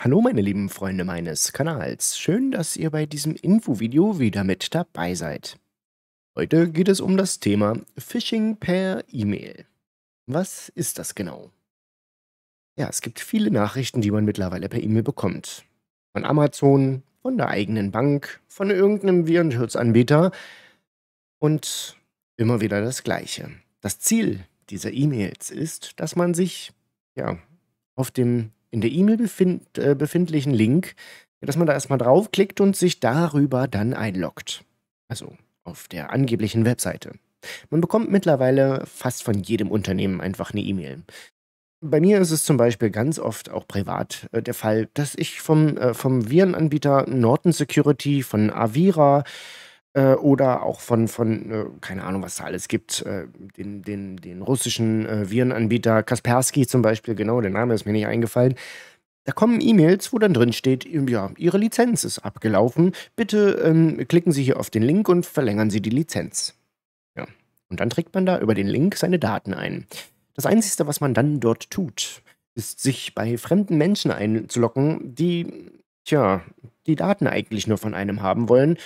Hallo meine lieben Freunde meines Kanals, schön, dass ihr bei diesem Infovideo wieder mit dabei seid. Heute geht es um das Thema Phishing per E-Mail. Was ist das genau? Ja, es gibt viele Nachrichten, die man mittlerweile per E-Mail bekommt. Von Amazon, von der eigenen Bank, von irgendeinem Virenschutzanbieter und immer wieder das Gleiche. Das Ziel dieser E-Mails ist, dass man sich ja, auf dem in der E-Mail befind, äh, befindlichen Link, dass man da erstmal draufklickt und sich darüber dann einloggt. Also auf der angeblichen Webseite. Man bekommt mittlerweile fast von jedem Unternehmen einfach eine E-Mail. Bei mir ist es zum Beispiel ganz oft auch privat äh, der Fall, dass ich vom, äh, vom Virenanbieter Norton Security, von Avira, äh, oder auch von, von äh, keine Ahnung, was da alles gibt, äh, den, den, den russischen äh, Virenanbieter Kaspersky zum Beispiel, genau, der Name ist mir nicht eingefallen. Da kommen E-Mails, wo dann drin steht, ähm, ja, Ihre Lizenz ist abgelaufen. Bitte ähm, klicken Sie hier auf den Link und verlängern Sie die Lizenz. Ja. Und dann trägt man da über den Link seine Daten ein. Das Einzige, was man dann dort tut, ist, sich bei fremden Menschen einzulocken, die, tja, die Daten eigentlich nur von einem haben wollen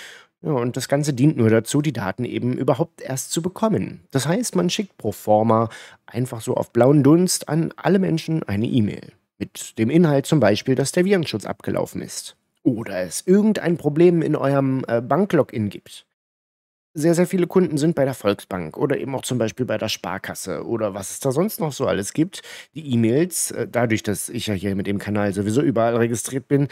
ja, und das Ganze dient nur dazu, die Daten eben überhaupt erst zu bekommen. Das heißt, man schickt pro forma einfach so auf blauen Dunst an alle Menschen eine E-Mail. Mit dem Inhalt zum Beispiel, dass der Virenschutz abgelaufen ist. Oder es irgendein Problem in eurem äh, Banklogin gibt. Sehr, sehr viele Kunden sind bei der Volksbank oder eben auch zum Beispiel bei der Sparkasse oder was es da sonst noch so alles gibt. Die E-Mails, äh, dadurch, dass ich ja hier mit dem Kanal sowieso überall registriert bin,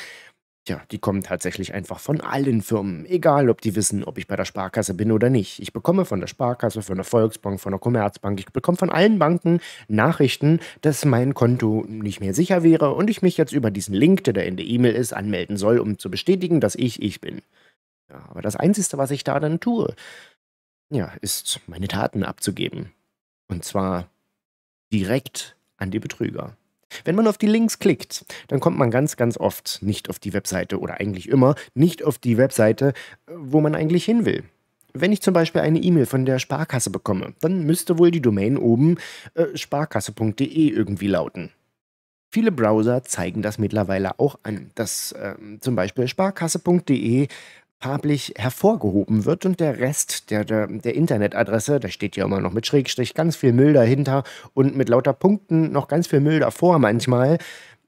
ja, die kommen tatsächlich einfach von allen Firmen, egal ob die wissen, ob ich bei der Sparkasse bin oder nicht. Ich bekomme von der Sparkasse, von der Volksbank, von der Commerzbank, ich bekomme von allen Banken Nachrichten, dass mein Konto nicht mehr sicher wäre und ich mich jetzt über diesen Link, der da in der E-Mail ist, anmelden soll, um zu bestätigen, dass ich ich bin. Ja, aber das Einzige, was ich da dann tue, ja, ist meine Taten abzugeben. Und zwar direkt an die Betrüger. Wenn man auf die Links klickt, dann kommt man ganz, ganz oft nicht auf die Webseite oder eigentlich immer nicht auf die Webseite, äh, wo man eigentlich hin will. Wenn ich zum Beispiel eine E-Mail von der Sparkasse bekomme, dann müsste wohl die Domain oben äh, sparkasse.de irgendwie lauten. Viele Browser zeigen das mittlerweile auch an, dass äh, zum Beispiel sparkasse.de farblich hervorgehoben wird und der Rest der, der, der Internetadresse, da steht ja immer noch mit Schrägstrich ganz viel Müll dahinter und mit lauter Punkten noch ganz viel Müll davor manchmal.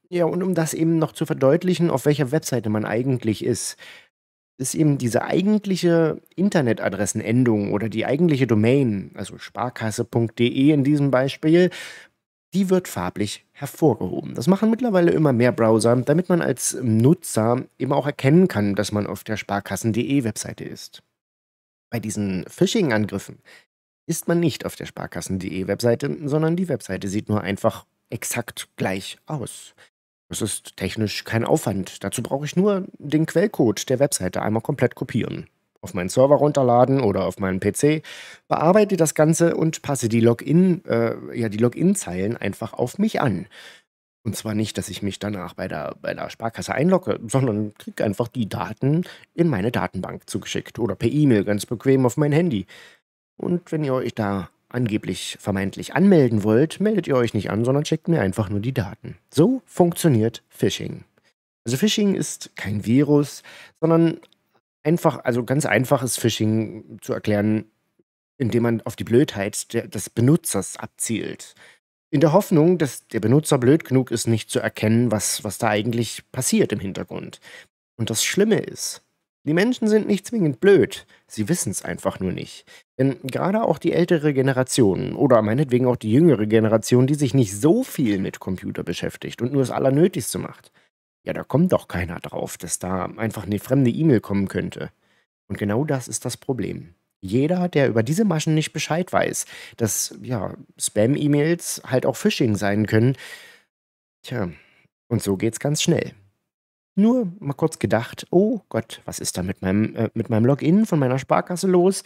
Ja, und um das eben noch zu verdeutlichen, auf welcher Webseite man eigentlich ist, ist eben diese eigentliche Internetadressenendung oder die eigentliche Domain, also sparkasse.de in diesem Beispiel, die wird farblich hervorgehoben. Das machen mittlerweile immer mehr Browser, damit man als Nutzer eben auch erkennen kann, dass man auf der sparkassen.de Webseite ist. Bei diesen Phishing-Angriffen ist man nicht auf der sparkassen.de Webseite, sondern die Webseite sieht nur einfach exakt gleich aus. Das ist technisch kein Aufwand. Dazu brauche ich nur den Quellcode der Webseite einmal komplett kopieren auf meinen Server runterladen oder auf meinen PC, bearbeite das Ganze und passe die Login, äh, ja, die Login-Zeilen einfach auf mich an. Und zwar nicht, dass ich mich danach bei der, bei der Sparkasse einlogge, sondern kriege einfach die Daten in meine Datenbank zugeschickt oder per E-Mail ganz bequem auf mein Handy. Und wenn ihr euch da angeblich vermeintlich anmelden wollt, meldet ihr euch nicht an, sondern schickt mir einfach nur die Daten. So funktioniert Phishing. Also Phishing ist kein Virus, sondern einfach, also ganz einfaches Phishing zu erklären, indem man auf die Blödheit der, des Benutzers abzielt. In der Hoffnung, dass der Benutzer blöd genug ist, nicht zu erkennen, was, was da eigentlich passiert im Hintergrund. Und das Schlimme ist, die Menschen sind nicht zwingend blöd, sie wissen es einfach nur nicht. Denn gerade auch die ältere Generation oder meinetwegen auch die jüngere Generation, die sich nicht so viel mit Computer beschäftigt und nur das Allernötigste macht, ja, da kommt doch keiner drauf, dass da einfach eine fremde E-Mail kommen könnte. Und genau das ist das Problem. Jeder, der über diese Maschen nicht Bescheid weiß, dass ja, Spam-E-Mails halt auch Phishing sein können. Tja, und so geht's ganz schnell. Nur mal kurz gedacht, oh Gott, was ist da mit meinem, äh, mit meinem Login von meiner Sparkasse los?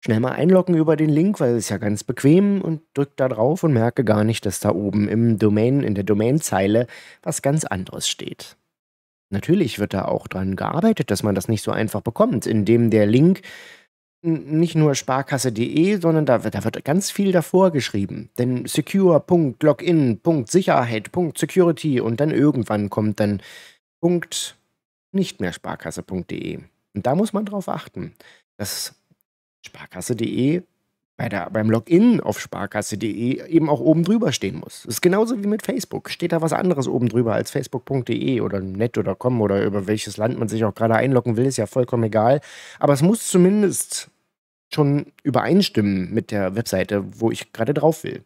Schnell mal einloggen über den Link, weil es ist ja ganz bequem und drück da drauf und merke gar nicht, dass da oben im Domain, in der Domainzeile was ganz anderes steht. Natürlich wird da auch dran gearbeitet, dass man das nicht so einfach bekommt, indem der Link nicht nur sparkasse.de, sondern da, da, wird ganz viel davor geschrieben. Denn secure.login.sicherheit.security und dann irgendwann kommt dann Punkt, nicht mehr sparkasse.de. Und da muss man drauf achten, dass sparkasse.de bei der, beim Login auf sparkasse.de eben auch oben drüber stehen muss. Das ist genauso wie mit Facebook. Steht da was anderes oben drüber als facebook.de oder net oder com oder über welches Land man sich auch gerade einloggen will, ist ja vollkommen egal. Aber es muss zumindest schon übereinstimmen mit der Webseite, wo ich gerade drauf will.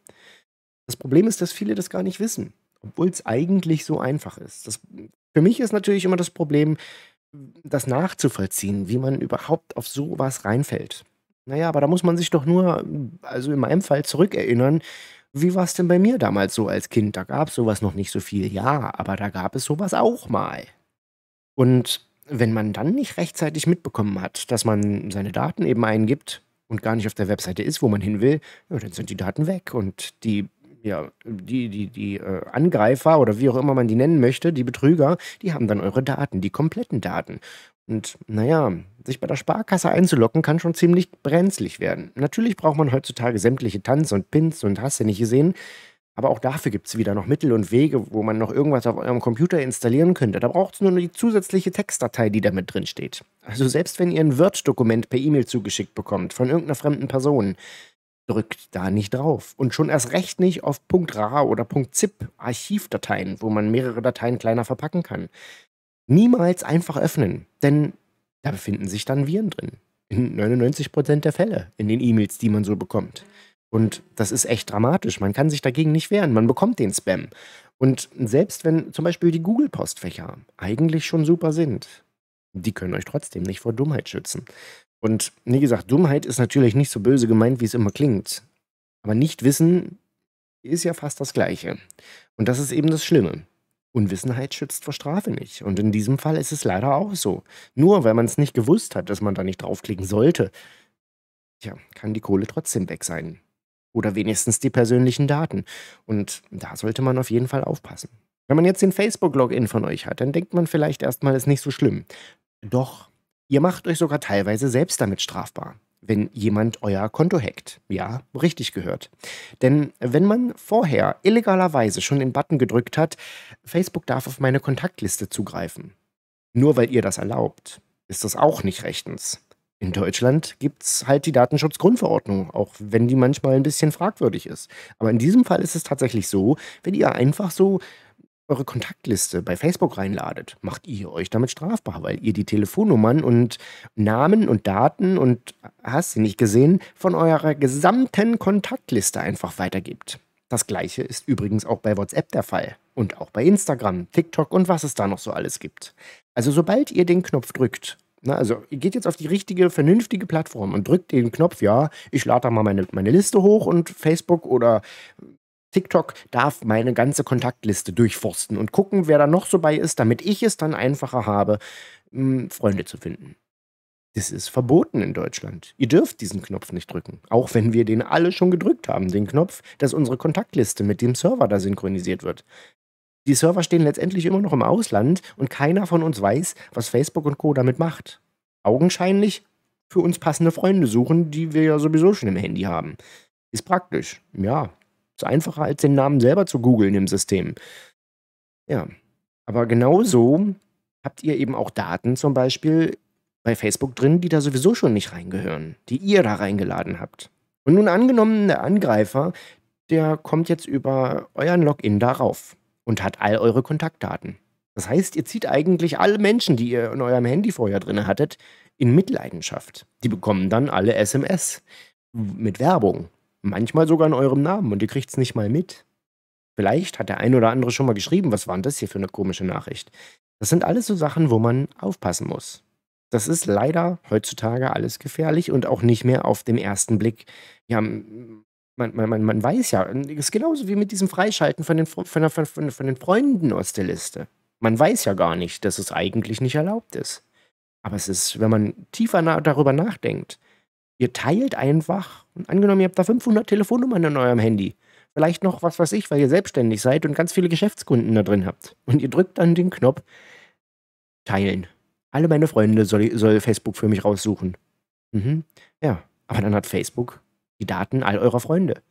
Das Problem ist, dass viele das gar nicht wissen, obwohl es eigentlich so einfach ist. Das, für mich ist natürlich immer das Problem, das nachzuvollziehen, wie man überhaupt auf sowas reinfällt. Naja, aber da muss man sich doch nur, also in meinem Fall, zurückerinnern, wie war es denn bei mir damals so als Kind? Da gab es sowas noch nicht so viel. Ja, aber da gab es sowas auch mal. Und wenn man dann nicht rechtzeitig mitbekommen hat, dass man seine Daten eben eingibt und gar nicht auf der Webseite ist, wo man hin will, ja, dann sind die Daten weg. Und die, ja, die, die, die äh, Angreifer oder wie auch immer man die nennen möchte, die Betrüger, die haben dann eure Daten, die kompletten Daten. Und naja, sich bei der Sparkasse einzulocken kann schon ziemlich brenzlig werden. Natürlich braucht man heutzutage sämtliche Tanz und Pins und hast du nicht gesehen. Aber auch dafür gibt es wieder noch Mittel und Wege, wo man noch irgendwas auf eurem Computer installieren könnte. Da braucht es nur die zusätzliche Textdatei, die da mit drin steht. Also selbst wenn ihr ein Word-Dokument per E-Mail zugeschickt bekommt von irgendeiner fremden Person, drückt da nicht drauf. Und schon erst recht nicht auf .ra oder .zip Archivdateien, wo man mehrere Dateien kleiner verpacken kann niemals einfach öffnen, denn da befinden sich dann Viren drin. In 99% der Fälle in den E-Mails, die man so bekommt. Und das ist echt dramatisch. Man kann sich dagegen nicht wehren. Man bekommt den Spam. Und selbst wenn zum Beispiel die Google-Postfächer eigentlich schon super sind, die können euch trotzdem nicht vor Dummheit schützen. Und wie gesagt, Dummheit ist natürlich nicht so böse gemeint, wie es immer klingt. Aber nicht wissen ist ja fast das Gleiche. Und das ist eben das Schlimme. Unwissenheit schützt vor Strafe nicht. Und in diesem Fall ist es leider auch so. Nur weil man es nicht gewusst hat, dass man da nicht draufklicken sollte, ja, kann die Kohle trotzdem weg sein. Oder wenigstens die persönlichen Daten. Und da sollte man auf jeden Fall aufpassen. Wenn man jetzt den Facebook-Login von euch hat, dann denkt man vielleicht erstmal, ist nicht so schlimm. Doch, ihr macht euch sogar teilweise selbst damit strafbar wenn jemand euer Konto hackt. Ja, richtig gehört. Denn wenn man vorher illegalerweise schon den Button gedrückt hat, Facebook darf auf meine Kontaktliste zugreifen. Nur weil ihr das erlaubt, ist das auch nicht rechtens. In Deutschland gibt es halt die Datenschutzgrundverordnung, auch wenn die manchmal ein bisschen fragwürdig ist. Aber in diesem Fall ist es tatsächlich so, wenn ihr einfach so eure Kontaktliste bei Facebook reinladet, macht ihr euch damit strafbar, weil ihr die Telefonnummern und Namen und Daten und hast sie nicht gesehen, von eurer gesamten Kontaktliste einfach weitergibt. Das gleiche ist übrigens auch bei WhatsApp der Fall und auch bei Instagram, TikTok und was es da noch so alles gibt. Also sobald ihr den Knopf drückt, na, ne, also ihr geht jetzt auf die richtige, vernünftige Plattform und drückt den Knopf, ja, ich lade da mal meine, meine Liste hoch und Facebook oder TikTok darf meine ganze Kontaktliste durchforsten und gucken, wer da noch so bei ist, damit ich es dann einfacher habe, hm, Freunde zu finden. Das ist verboten in Deutschland. Ihr dürft diesen Knopf nicht drücken. Auch wenn wir den alle schon gedrückt haben, den Knopf, dass unsere Kontaktliste mit dem Server da synchronisiert wird. Die Server stehen letztendlich immer noch im Ausland und keiner von uns weiß, was Facebook und Co. damit macht. Augenscheinlich für uns passende Freunde suchen, die wir ja sowieso schon im Handy haben. Ist praktisch, ja, ist einfacher, als den Namen selber zu googeln im System. Ja, aber genauso habt ihr eben auch Daten zum Beispiel bei Facebook drin, die da sowieso schon nicht reingehören, die ihr da reingeladen habt. Und nun angenommen, der Angreifer, der kommt jetzt über euren Login darauf und hat all eure Kontaktdaten. Das heißt, ihr zieht eigentlich alle Menschen, die ihr in eurem Handy vorher drin hattet, in Mitleidenschaft. Die bekommen dann alle SMS mit Werbung Manchmal sogar in eurem Namen und ihr kriegt es nicht mal mit. Vielleicht hat der ein oder andere schon mal geschrieben, was war denn das hier für eine komische Nachricht? Das sind alles so Sachen, wo man aufpassen muss. Das ist leider heutzutage alles gefährlich und auch nicht mehr auf dem ersten Blick. Ja, man, man, man, man weiß ja, es ist genauso wie mit diesem Freischalten von den, von, der, von, von den Freunden aus der Liste. Man weiß ja gar nicht, dass es eigentlich nicht erlaubt ist. Aber es ist, wenn man tiefer darüber nachdenkt, Ihr teilt einfach, und angenommen, ihr habt da 500 Telefonnummern in eurem Handy. Vielleicht noch, was weiß ich, weil ihr selbstständig seid und ganz viele Geschäftskunden da drin habt. Und ihr drückt dann den Knopf Teilen. Alle meine Freunde soll, soll Facebook für mich raussuchen. Mhm. Ja, aber dann hat Facebook die Daten all eurer Freunde.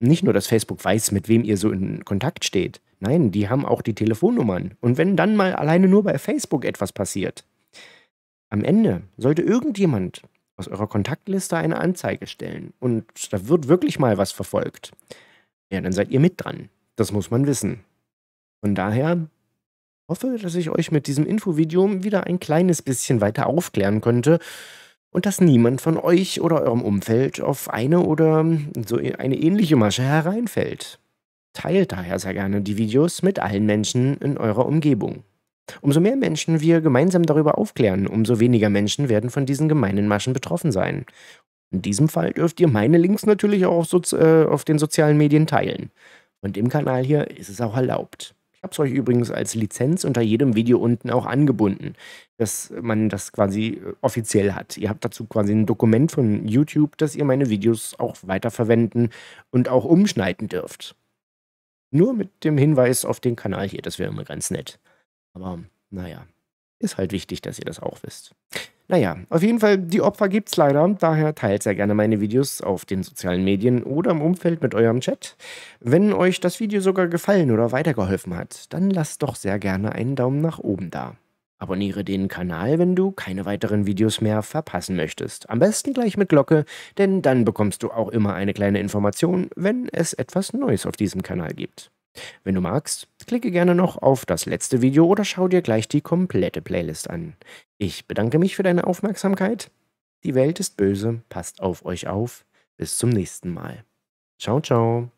Nicht nur, dass Facebook weiß, mit wem ihr so in Kontakt steht. Nein, die haben auch die Telefonnummern. Und wenn dann mal alleine nur bei Facebook etwas passiert, am Ende sollte irgendjemand aus eurer Kontaktliste eine Anzeige stellen und da wird wirklich mal was verfolgt, ja, dann seid ihr mit dran. Das muss man wissen. Von daher hoffe, dass ich euch mit diesem Infovideo wieder ein kleines bisschen weiter aufklären konnte und dass niemand von euch oder eurem Umfeld auf eine oder so e-, eine ähnliche Masche hereinfällt. Teilt daher sehr gerne die Videos mit allen Menschen in eurer Umgebung. Umso mehr Menschen wir gemeinsam darüber aufklären, umso weniger Menschen werden von diesen gemeinen Maschen betroffen sein. In diesem Fall dürft ihr meine Links natürlich auch auf, äh, auf den sozialen Medien teilen. Und im Kanal hier ist es auch erlaubt. Ich habe es euch übrigens als Lizenz unter jedem Video unten auch angebunden, dass man das quasi äh, offiziell hat. Ihr habt dazu quasi ein Dokument von YouTube, dass ihr meine Videos auch weiterverwenden und auch umschneiden dürft. Nur mit dem Hinweis auf den Kanal hier, das wäre immer ganz nett. Aber naja, ist halt wichtig, dass ihr das auch wisst. Naja, auf jeden Fall, die Opfer gibt's leider. Daher teilt sehr gerne meine Videos auf den sozialen Medien oder im Umfeld mit eurem Chat. Wenn euch das Video sogar gefallen oder weitergeholfen hat, dann lasst doch sehr gerne einen Daumen nach oben da. Abonniere den Kanal, wenn du keine weiteren Videos mehr verpassen möchtest. Am besten gleich mit Glocke, denn dann bekommst du auch immer eine kleine Information, wenn es etwas Neues auf diesem Kanal gibt. Wenn du magst, klicke gerne noch auf das letzte Video oder schau dir gleich die komplette Playlist an. Ich bedanke mich für deine Aufmerksamkeit. Die Welt ist böse, passt auf euch auf. Bis zum nächsten Mal. Ciao, ciao.